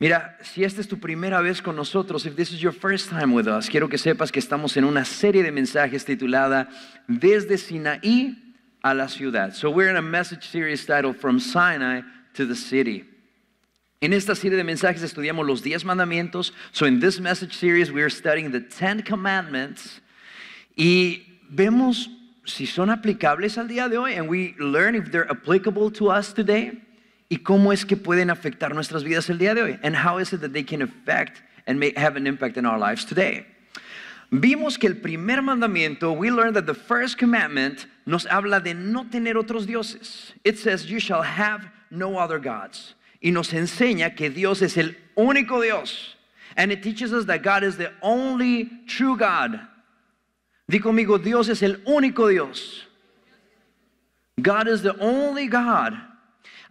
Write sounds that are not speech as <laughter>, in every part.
Mira, si esta es tu primera vez con nosotros, if this is your first time with us, quiero que sepas que estamos en una serie de mensajes titulada Desde Sinaí a la ciudad. So we're in a message series titled From Sinai to the City. En esta serie de mensajes estudiamos los 10 mandamientos. So in this message series we are studying the 10 commandments y vemos si son aplicables al día de hoy and we learn if they're applicable to us today. y cómo es que pueden afectar nuestras vidas el día de hoy. And how is it that they can affect and may have an impact in our lives today. Vimos que el primer mandamiento, we learned that the first commandment nos habla de no tener otros dioses. It says you shall have no other gods. Y nos enseña que Dios es el único Dios. And it teaches us that God is the only true God. Di conmigo, Dios es el único Dios. God is the only God.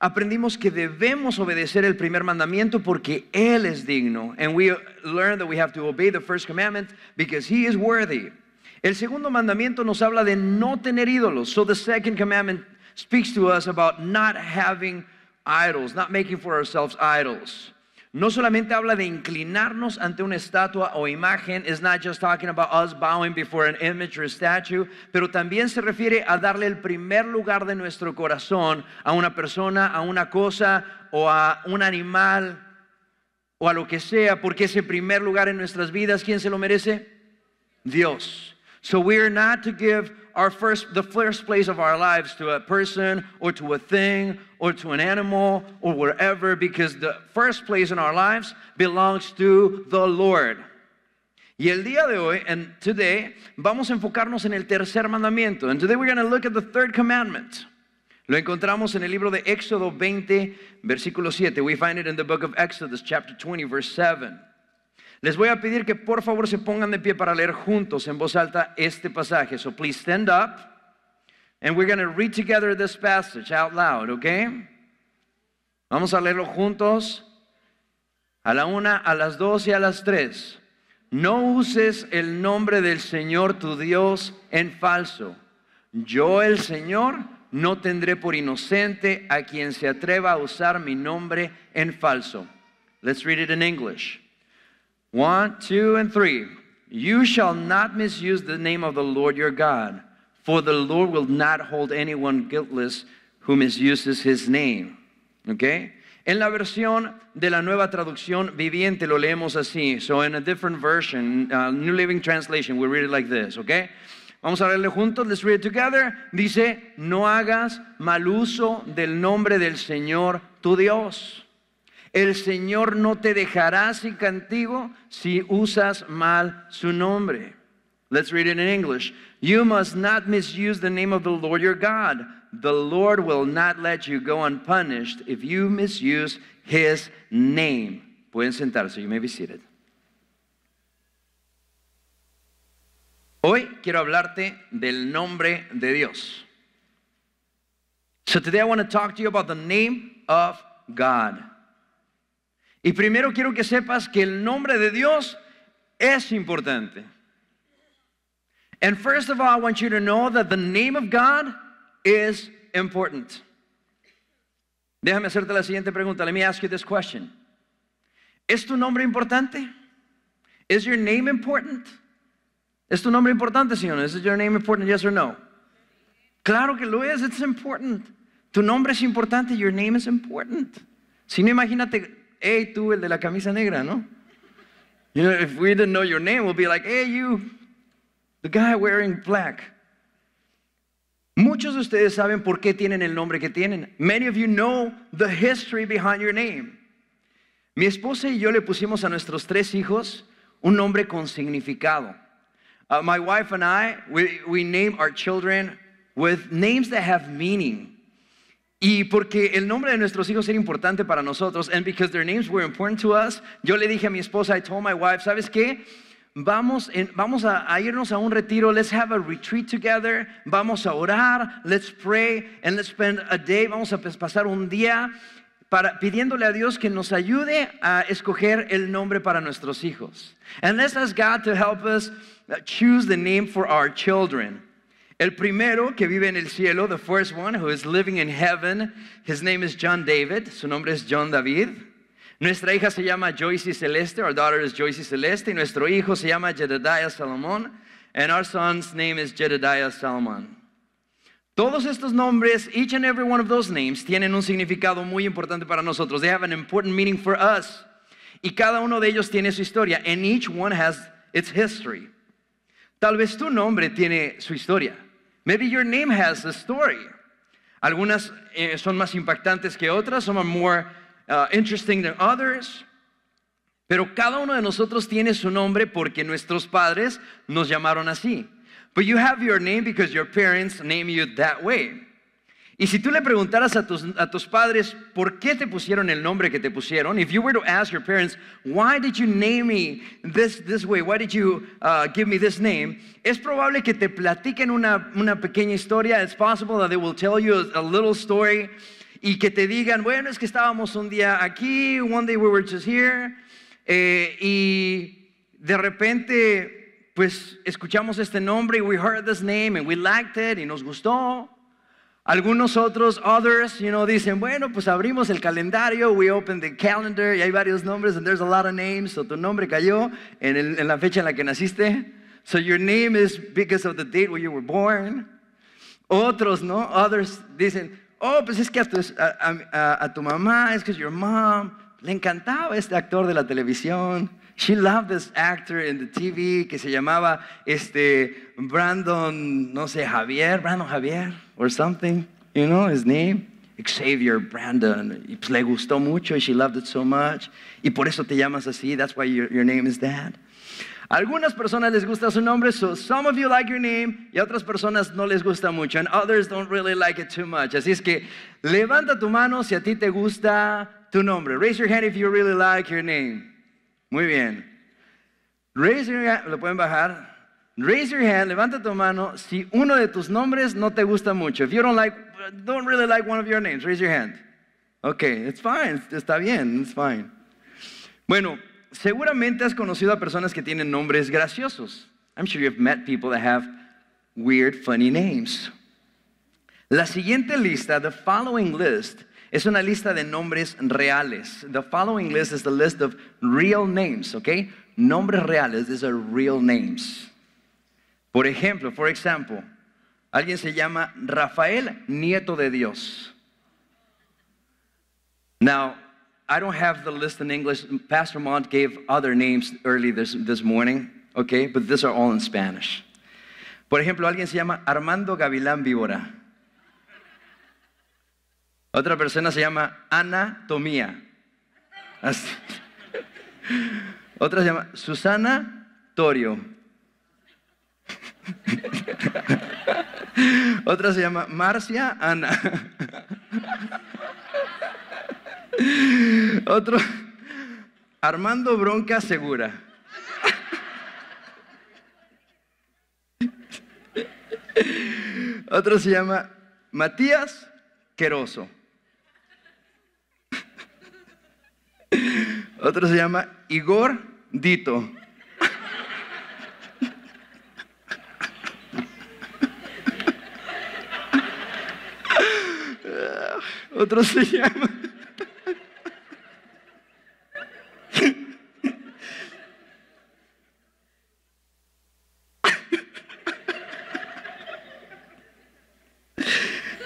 aprendimos que debemos obedecer el primer mandamiento porque Él es digno. And we learn that we have to obey the first commandment because He is worthy. El segundo mandamiento nos habla de no tener ídolos. So the second commandment speaks to us about not having idols, not making for ourselves idols no solamente habla de inclinarnos ante una estatua o imagen, it's not just talking about us bowing before an image or statue, pero también se refiere a darle el primer lugar de nuestro corazón a una persona, a una cosa o a un animal o a lo que sea, porque ese primer lugar en nuestras vidas, ¿quién se lo merece? Dios. So we are not to give our first, the first place of our lives to a person or to a thing or to an animal or wherever, because the first place in our lives belongs to the Lord. Y el día de hoy, and today, vamos a enfocarnos en el tercer mandamiento. And today we're going to look at the third commandment. Lo encontramos en el libro de Éxodo 20, versículo 7. We find it in the book of Exodus, chapter 20, verse 7. Les voy a pedir que por favor se pongan de pie para leer juntos en voz alta este pasaje. So please stand up and we're going to read together this passage out loud, okay? Vamos a leerlo juntos a la una, a las dos y a las tres. No uses el nombre del Señor tu Dios en falso. Yo el Señor no tendré por inocente a quien se atreva a usar mi nombre en falso. Let's read it in English. One, two, and three. You shall not misuse the name of the Lord your God, for the Lord will not hold anyone guiltless who misuses his name. Okay? En la versión de la nueva traducción viviente lo leemos así. So in a different version, uh, New Living Translation, we read it like this, okay? Vamos a leerle juntos, let's read it together. Dice, no hagas mal uso del nombre del Señor tu Dios. El Señor no te dejará sin castigo si usas mal su nombre. Let's read it in English. You must not misuse the name of the Lord your God. The Lord will not let you go unpunished if you misuse his name. Pueden sentarse, you may be seated. Hoy quiero hablarte del nombre de Dios. So today I want to talk to you about the name of God. Y primero quiero que sepas que el nombre de Dios es importante. And first of all, I want you to know that the name of God is important. Déjame hacerte la siguiente pregunta. Let me ask you this question. ¿Es tu nombre importante? Is your name important? ¿Es tu nombre importante, Is your name important, yes or no? Claro que lo es, it's important. Tu nombre es importante, your name is important. Si no, imagínate hey, tú, el de la camisa negra, ¿no? You know, if we didn't know your name, we'll be like, hey, you, the guy wearing black. Muchos de ustedes saben por qué tienen el nombre que tienen. Many of you know the history behind your name. Mi esposa y yo le pusimos a nuestros tres hijos un nombre con significado. Uh, my wife and I, we, we name our children with names that have meaning. Y porque el nombre de nuestros hijos era importante para nosotros, and because their names were important to us, yo le dije a mi esposa, I told my wife, ¿sabes qué? Vamos, a, irnos a un retiro, let's have a retreat together, vamos a orar, let's pray, and let's spend a day, vamos a pasar un día pidiéndole a Dios que nos ayude a escoger el nombre para nuestros hijos. And let's ask God to help us uh, choose the name for our children. El primero que vive en el cielo, the first one who is living in heaven, his name is John David. Su nombre es John David. Nuestra hija se llama Joyce Celeste, our daughter is Joyce Celeste, y nuestro hijo se llama Jedediah Salomón, and our son's name is Jedediah Salomón. Todos estos nombres, each and every one of those names, tienen un significado muy importante para nosotros. They have an important meaning for us. Y cada uno de ellos tiene su historia, and each one has its history. Tal vez tu nombre tiene su historia. Maybe your name has a story. Algunas eh, son más impactantes que otras, some are more uh, interesting than others. Pero cada uno de nosotros tiene su nombre porque nuestros padres nos llamaron así. But you have your name because your parents named you that way. Y si tú le preguntaras a tus, a tus padres por qué te pusieron el nombre que te pusieron, if you were to ask your parents, why did you name me this, this way, why did you uh, give me this name, es probable que te platiquen una, una pequeña historia. It's possible that they will tell you a, little story y que te digan, bueno, es que estábamos un día aquí, one day we were just here, eh, y de repente, pues escuchamos este nombre, we heard this name and we liked it, y nos gustó. Algunos otros, others, you know, dicen, bueno, pues abrimos el calendario, we open the calendar, y hay varios nombres, and there's a lot of names, so tu nombre cayó en, la fecha en la que naciste. So your name is because of the date where you were born. Otros, ¿no? Others dicen, oh, pues es que a tu, mamá, es que your mom, le encantaba este actor de la televisión. She loved this actor in the TV que se llamaba este, Brandon, no sé, Javier, Brandon Javier. or something, you know, his name. Xavier Brandon. Y le gustó mucho, she loved it so much. Y por eso te llamas así. That's why your, your name is that. Algunas personas les gusta su nombre, so some of you like your name, y otras personas no les gusta mucho, and others don't really like it too much. Así es que levanta tu mano si a ti te gusta tu nombre. Raise your hand if you really like your name. Muy bien. Raise your hand, lo pueden bajar. Raise your hand, levanta tu mano si uno de tus nombres no te gusta mucho. If you don't like, don't really like one of your names, raise your hand. Okay, it's fine, está bien, it's fine. Bueno, seguramente has conocido a personas que tienen nombres graciosos. I'm sure you've met people that have weird, funny names. La siguiente lista, the following list, es una lista de nombres reales. The following list is the list of real names, okay? Nombres reales, these are real names. Por ejemplo, alguien se llama Rafael, nieto de Dios. Now, I don't have the list in English. Pastor Mont gave other names early this, this morning, okay? But these are all in Spanish. Por ejemplo, alguien se llama Armando Gavilán Víbora. Otra persona se llama Ana Tomía. <laughs> Otra se llama Susana Torio. <laughs> Otra se llama Marcia Ana. <laughs> Otro, Armando Bronca Segura. <laughs> Otro se llama Matías Queroso. Otro se llama Igor Dito. Otro se llama.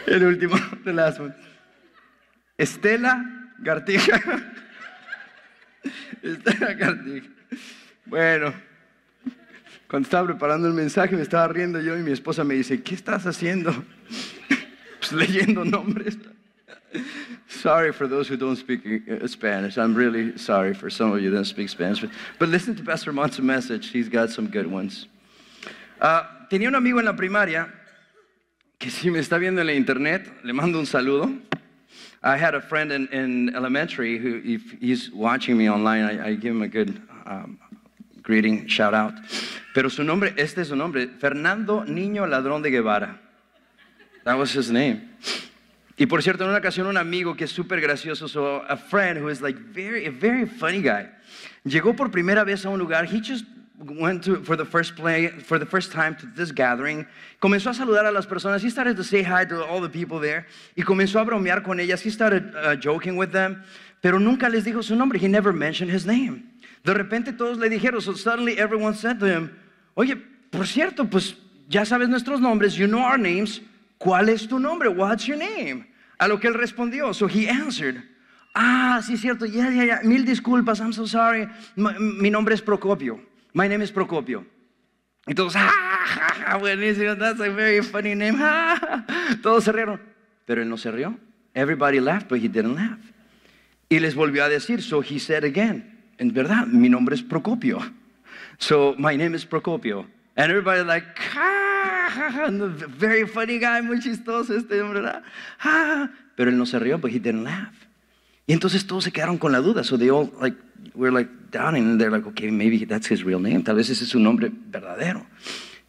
El último, de last Estela Gartija. Estela Gartija. Bueno, cuando estaba preparando el mensaje me estaba riendo yo y mi esposa me dice, ¿qué estás haciendo? <laughs> Pues leyendo nombres. sorry for those who don't speak uh, Spanish. I'm really sorry for some of you that don't speak Spanish. But, but listen to Pastor Montt's message. He's got some good ones. Uh, tenía un amigo en la primaria que si me está viendo en la internet, le mando un saludo. I had a friend in, in elementary who, if he's watching me online, I, I give him a good um, greeting, shout out. Pero su nombre, este es su nombre, Fernando Niño Ladrón de Guevara. That was his name. Y por cierto, en una ocasión un amigo que es súper gracioso, so a friend who is like very, a very funny guy, llegó por primera vez a un lugar, he just went to, for the first play, for the first time to this gathering, comenzó a saludar a las personas, he started to say hi to all the people there, y comenzó a bromear con ellas, he started uh, joking with them, pero nunca les dijo su nombre, he never mentioned his name. De repente todos le dijeron, so suddenly everyone said to him, oye, por cierto, pues ya sabes nuestros nombres, you know our names, ¿cuál es tu nombre? What's your name? A lo que él respondió, so he answered, ah, sí, cierto, mil disculpas, I'm so sorry, mi, nombre es Procopio, my name is Procopio. Y todos, ah, buenísimo, that's a very funny name, ah, todos se rieron, pero él no se rió. Everybody laughed, but he didn't laugh. Y les volvió a decir, so he said again, en verdad, mi nombre es Procopio. So my name is Procopio. And everybody like, ah, and the very funny guy, muy chistoso este hombre, ah. Pero él no se rió, but he didn't laugh. Y entonces todos se quedaron con la duda. So they all like, were like down and they're like, okay, maybe that's his real name. Tal vez ese es su nombre verdadero.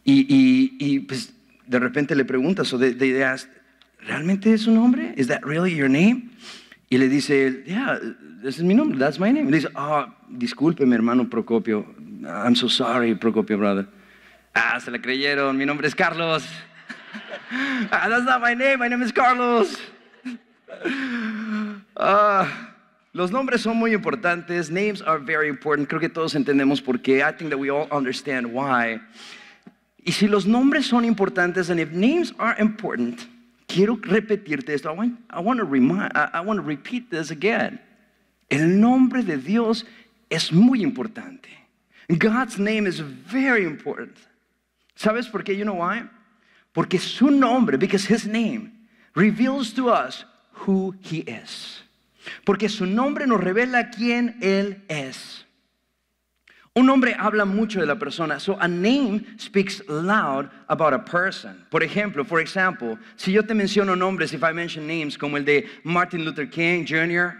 Y, y, y pues de repente le pregunta, so they, they ask, ¿realmente es su nombre? Is that really your name? Y le dice, yeah, this is my name. that's my name. Y le dice, ah, oh, discúlpeme hermano Procopio, I'm so sorry Procopio brother. Ah, se la creyeron. Mi nombre es Carlos. ah, that's not my name. My name is Carlos. Ah, los nombres son muy importantes. Names are very important. Creo que todos entendemos por qué. I think that we all understand why. Y si los nombres son importantes, and if names are important, quiero repetirte esto. I want, I want to remind, I want to repeat this again. El nombre de Dios es muy importante. God's name is very important. ¿Sabes por qué? You know why? Porque su nombre, because his name, reveals to us who he is. Porque su nombre nos revela quién él es. Un nombre habla mucho de la persona. So a name speaks loud about a person. Por ejemplo, for example, si yo te menciono nombres, if I mention names como el de Martin Luther King Jr.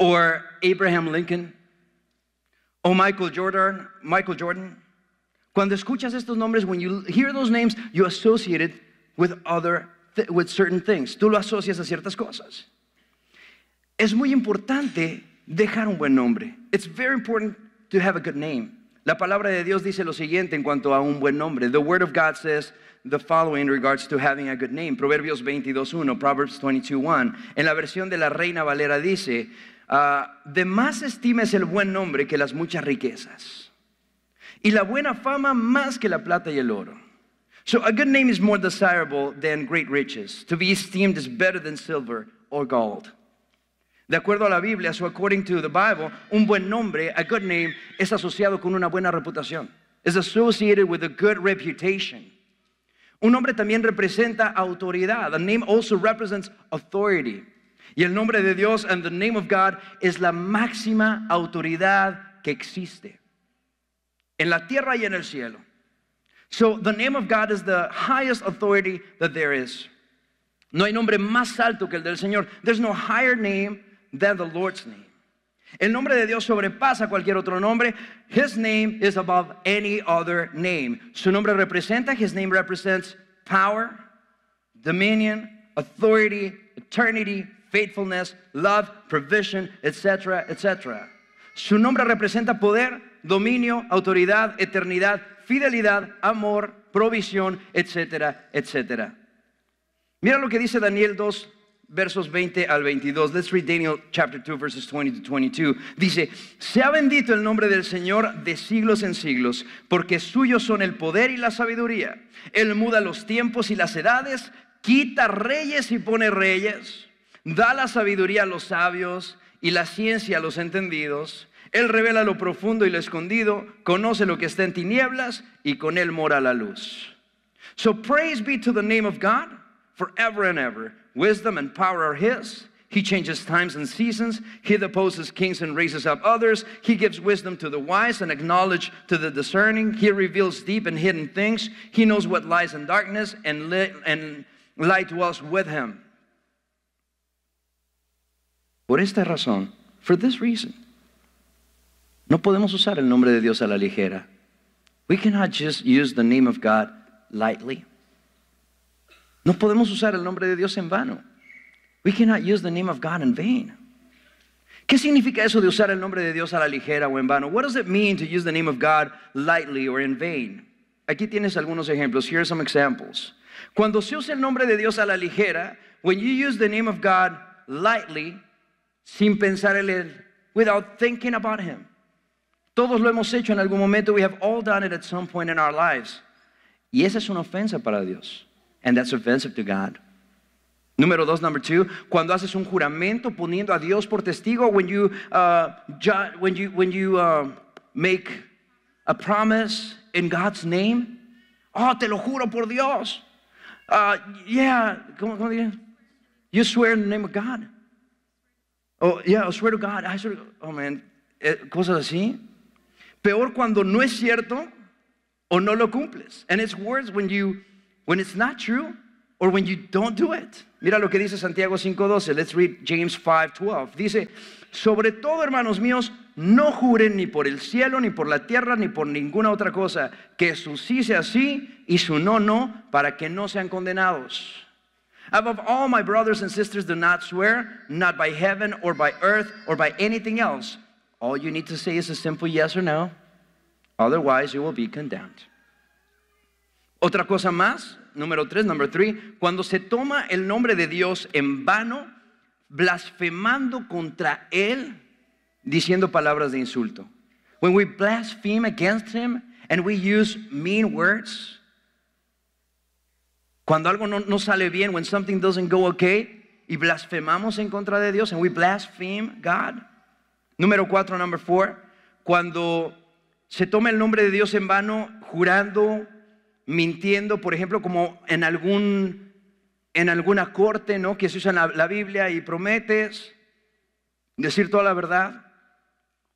or Abraham Lincoln or Michael Jordan, Michael Jordan, Cuando escuchas estos nombres, when you hear those names, you with other with certain things. Tú lo asocias a ciertas cosas. Es muy importante dejar un buen nombre. It's very important to have a good name. La palabra de Dios dice lo siguiente en cuanto a un buen nombre. The word of God says the following in regards to having a good name. Proverbios 22:1, Proverbs 22:1. En la versión de la Reina Valera dice, ah, de más estima es el buen nombre que las muchas riquezas. y la buena fama más que la plata y el oro. So a good name is more desirable than great riches. To be esteemed is better than silver or gold. De acuerdo a la Biblia, so according to the Bible, un buen nombre, a good name, es asociado con una buena reputación. Is associated with a good reputation. Un nombre también representa autoridad. A name also represents authority. Y el nombre de Dios and the name of God is la máxima autoridad que existe en la tierra y en el cielo. So the name of God is the highest authority that there is. No hay nombre más alto que el del Señor. There's no higher name than the Lord's name. El nombre de Dios sobrepasa cualquier otro nombre. His name is above any other name. Su nombre representa, his name represents power, dominion, authority, eternity, faithfulness, love, provision, etc., etc. Su nombre representa poder, dominio, autoridad, eternidad, fidelidad, amor, provisión, etcétera, etcétera. Mira lo que dice Daniel 2, versos 20 al 22. Let's read Daniel chapter 2 verses 20 to 22. Dice, "Sea bendito el nombre del Señor de siglos en siglos, porque suyos son el poder y la sabiduría. Él muda los tiempos y las edades, quita reyes y pone reyes, da la sabiduría a los sabios y la ciencia a los entendidos." Él revela lo profundo y lo escondido, conoce lo que está en tinieblas y con Él mora la luz. So praise be to the name of God forever and ever. Wisdom and power are His. He changes times and seasons. He deposes kings and raises up others. He gives wisdom to the wise and knowledge to the discerning. He reveals deep and hidden things. He knows what lies in darkness, and, li and light dwells with Him. Por esta razón, for this reason, no podemos usar el nombre de Dios a la ligera. We cannot just use the name of God lightly. No podemos usar el nombre de Dios en vano. We cannot use the name of God in vain. ¿Qué significa eso de usar el nombre de Dios a la ligera o en vano? What does it mean to use the name of God lightly or in vain? Aquí tienes algunos ejemplos. Here are some examples. Cuando se usa el nombre de Dios a la ligera, when you use the name of God lightly, sin pensar en él, without thinking about him. Todos lo hemos hecho en algún momento. We have all done it at some point in our lives. Y esa es una ofensa para Dios. And that's offensive to God. Número dos, number two, cuando haces un juramento poniendo a Dios por testigo, when you, uh, when you, when you uh, make a promise in God's name, oh, te lo juro por Dios. Uh, yeah, ¿cómo, cómo diría? You swear in the name of God. Oh, yeah, I swear to God. I swear to God. Oh, man. Eh, cosas así. peor cuando no es cierto o no lo cumples. And it's worse when you when it's not true or when you don't do it. Mira lo que dice Santiago 5:12. Let's read James 5:12. Dice, "Sobre todo, hermanos míos, no juren ni por el cielo, ni por la tierra, ni por ninguna otra cosa, que su sí sea sí y su no no, para que no sean condenados." Above all, my brothers and sisters, do not swear, not by heaven or by earth or by anything else All you need to say is a simple yes or no. Otherwise, you will be condemned. Otra cosa más, número tres, number three, cuando se toma el nombre de Dios en vano, blasfemando contra Él, diciendo palabras de insulto. When we blaspheme against Him and we use mean words, cuando algo no, no sale bien, when something doesn't go okay, y blasfemamos en contra de Dios and we blaspheme God, Número cuatro, number four, cuando se toma el nombre de Dios en vano, jurando, mintiendo, por ejemplo, como en, algún, en alguna corte, ¿no? Que se usa la, Biblia y prometes decir toda la verdad.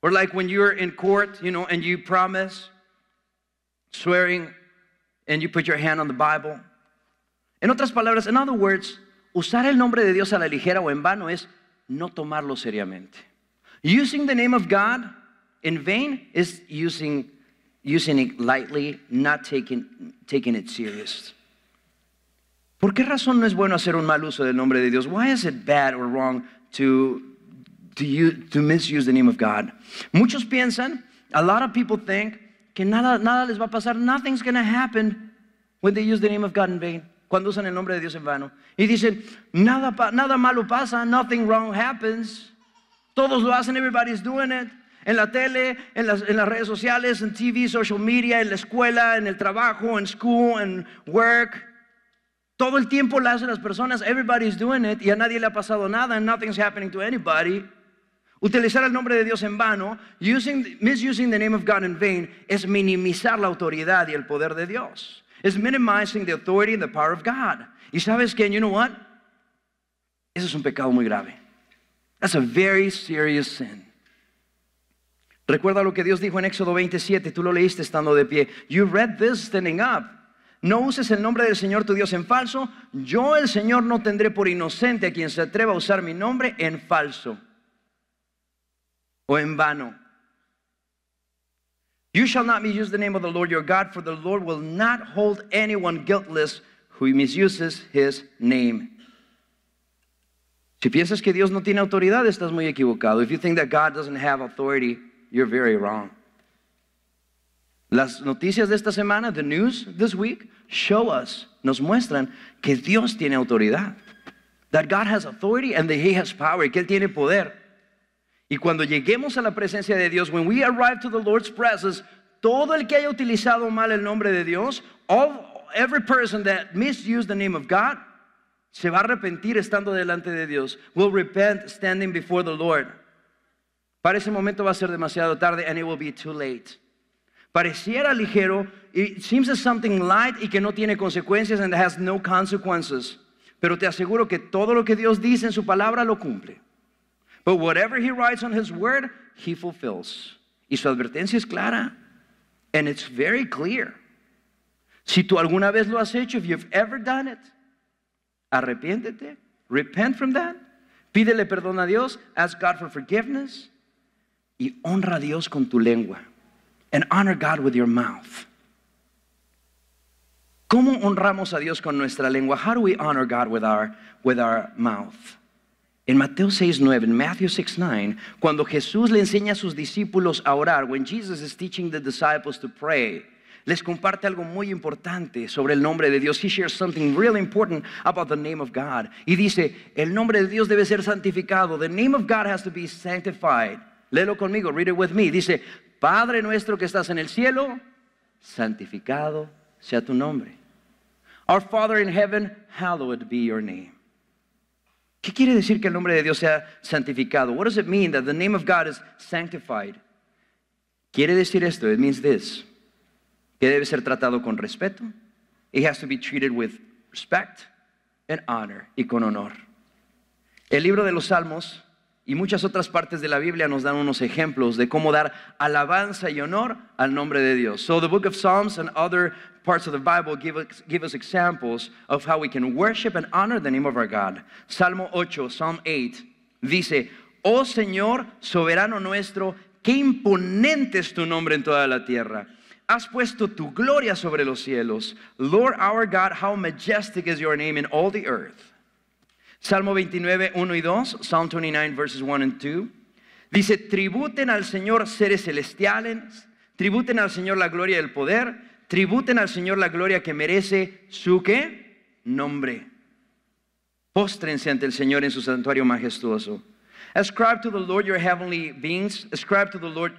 Or like when you're in court, you know, and you promise, swearing, and you put your En otras palabras, in other words, usar el nombre de Dios a la ligera o en vano es no tomarlo seriamente. Using the name of God in vain is using, using it lightly, not taking, taking it serious. ¿Por qué razón no es bueno hacer un mal uso del nombre de Dios? Why is it bad or wrong to, to, use, to misuse the name of God? Muchos piensan, a lot of people think, que nada, nada les va a pasar, nothing's going to happen when they use the name of God in vain. Cuando usan el nombre de Dios en vano. Y dicen, nada, nada malo pasa, nothing wrong happens. Todos lo hacen, everybody's doing it. En la tele, en las, redes sociales, en TV, social media, en la escuela, en el trabajo, en school, en work. Todo el tiempo lo hacen las personas, everybody's doing it, y a nadie le ha pasado nada, and nothing's happening to anybody. Utilizar el nombre de Dios en vano, using, misusing the name of God in vain, es minimizar la autoridad y el poder de Dios. Es minimizing the authority and the power of God. Y sabes que, you know what? Eso es un pecado muy grave. That's a very serious sin. Recuerda lo que Dios dijo en Éxodo 27, tú lo leíste estando de pie. You read this standing up. No uses el nombre del Señor tu Dios en falso. Yo el Señor no tendré por inocente a quien se atreva a usar mi nombre en falso o en vano. You shall not misuse the name of the Lord your God, for the Lord will not hold anyone guiltless who misuses his name. Si piensas que Dios no tiene autoridad, estás muy equivocado. If you think that God doesn't have authority, you're very wrong. Las noticias de esta semana, the news this week, show us, nos muestran que Dios tiene autoridad. That God has authority and that He has power, que Él tiene poder. Y cuando lleguemos a la presencia de Dios, when we arrive to the Lord's presence, todo el que haya utilizado mal el nombre de Dios, all, every person that misused the name of God, Se va a arrepentir estando delante de Dios. Will repent standing before the Lord. Para ese momento va a ser demasiado tarde and it will be too late. Pareciera ligero, it seems as something light y que no tiene consecuencias and has no consequences. Pero te aseguro que todo lo que Dios dice en su palabra lo cumple. But whatever he writes on his word, he fulfills. Y su advertencia es clara. And it's very clear. Si tú alguna vez lo has hecho, if you've ever done it, Arrepiéntete. Repent from that. Pídele perdón a Dios. Ask God for forgiveness. Y honra a Dios con tu lengua. And honor God with your mouth. ¿Cómo honramos a Dios con nuestra lengua? How do we honor God with our, with our mouth? En Mateo 6:9, in Matthew 6:9, cuando Jesús le enseña a sus discípulos a orar, when Jesus is teaching the disciples to pray, les comparte algo muy importante sobre el nombre de Dios. He shares something really important about the name of God. Y dice, el nombre de Dios debe ser santificado. The name of God has to be sanctified. Léelo conmigo, read it with me. Dice, Padre nuestro que estás en el cielo, santificado sea tu nombre. Our Father in heaven, hallowed be your name. ¿Qué quiere decir que el nombre de Dios sea santificado? What does it mean that the name of God is sanctified? Quiere decir esto, it means this que debe ser tratado con respeto. He has to be treated with respect and honor y con honor. El libro de los Salmos y muchas otras partes de la Biblia nos dan unos ejemplos de cómo dar alabanza y honor al nombre de Dios. So the book of Psalms and other parts of the Bible give us, give us examples of how we can worship and honor the name of our God. Salmo 8, Psalm 8 dice, "Oh Señor, soberano nuestro, qué imponente es tu nombre en toda la tierra." has puesto tu gloria sobre los cielos. Lord our God, how majestic is your name in all the earth. Salmo 29, 1 y 2, Psalm 29, verses 1 and 2. Dice, tributen al Señor seres celestiales, tributen al Señor la gloria del poder, tributen al Señor la gloria que merece su qué? Nombre. Póstrense ante el Señor en su santuario majestuoso. Ascribe to the Lord your heavenly beings, ascribe to the Lord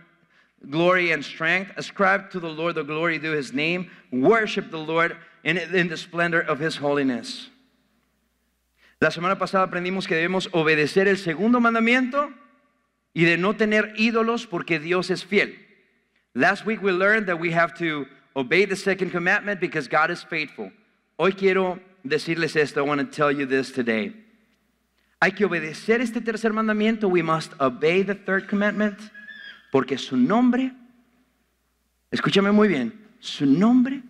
glory and strength. Ascribe to the Lord the glory due his name. Worship the Lord in, in the splendor of his holiness. La semana pasada aprendimos que debemos obedecer el segundo mandamiento y de no tener ídolos porque Dios es fiel. Last week we learned that we have to obey the second commandment because God is faithful. Hoy quiero decirles esto. I want to tell you this today. Hay que obedecer este tercer mandamiento. We must obey the third commandment. Porque su nombre, escúchame muy bien, su nombre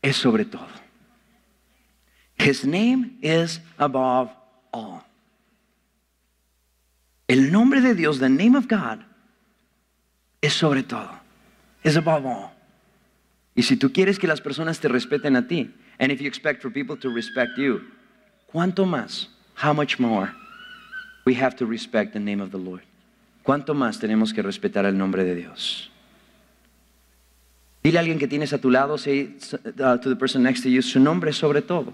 es sobre todo. His name is above all. El nombre de Dios, the name of God, es sobre todo. Es above all. Y si tú quieres que las personas te respeten a ti, and if you expect for people to respect you, ¿cuánto más? How much more? We have to respect the name of the Lord. ¿cuánto más tenemos que respetar el nombre de Dios? Dile a alguien que tienes a tu lado, say uh, to the person next to you, su nombre sobre todo.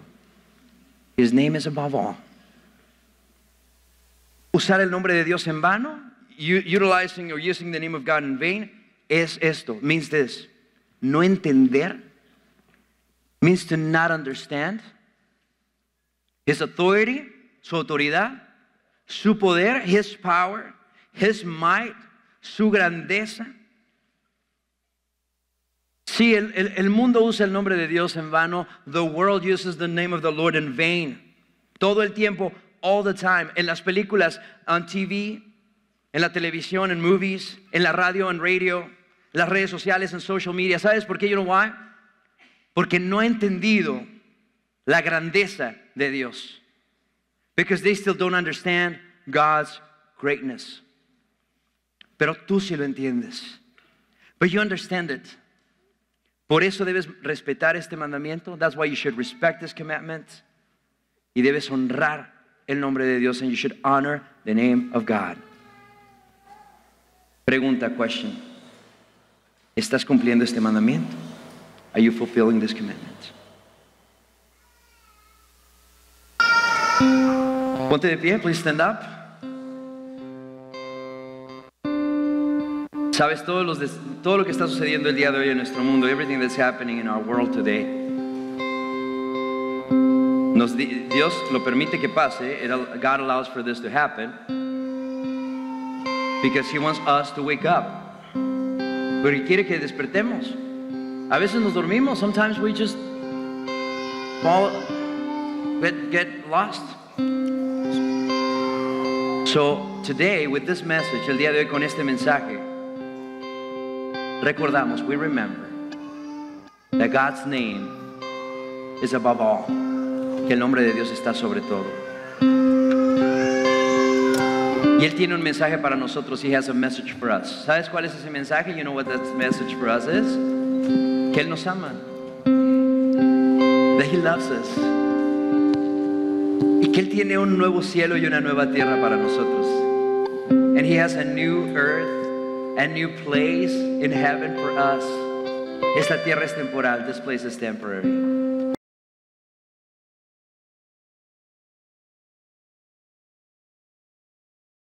His name is above all. Usar el nombre de Dios en vano, utilizing or using the name of God in vain, es esto, means this. No entender, means to not understand. His authority, su autoridad, su poder, his power, His might, su grandeza. Sí, el, el, el mundo usa el nombre de Dios en vano. The world uses the name of the Lord in vain. Todo el tiempo, all the time. En las películas, on TV, en la televisión, en movies, en la radio, en radio, las redes sociales, en social media. ¿Sabes por qué? You know why? Porque no ha entendido la grandeza de Dios. Because they still don't understand God's greatness. Pero tú sí lo entiendes. But you understand it. Por eso debes respetar este mandamiento. That's why you should respect this commandment. Y debes honrar el nombre de Dios. And you should honor the name of God. Pregunta, question. ¿Estás cumpliendo este mandamiento? Are you fulfilling this commandment? Ponte de pie, please stand up. Sabes, todo, todo lo que está sucediendo el día de hoy en nuestro mundo, everything that's happening in our world today, nos, Dios lo permite que pase. God allows for this to happen because He wants us to wake up. Porque quiere que despertemos. A veces nos dormimos. Sometimes we just fall, get, get lost. So today, with this message, el día de hoy con este mensaje recordamos, we remember that God's name is above all, que el nombre de Dios está sobre todo. Y él tiene un mensaje para nosotros. He has a message for us. ¿Sabes cuál es ese mensaje? You know what that message for us is? Que él nos ama. That he loves us. Y que él tiene un nuevo cielo y una nueva tierra para nosotros. And he has a new earth and new place in heaven for us. Esta tierra es temporal, this place is temporary.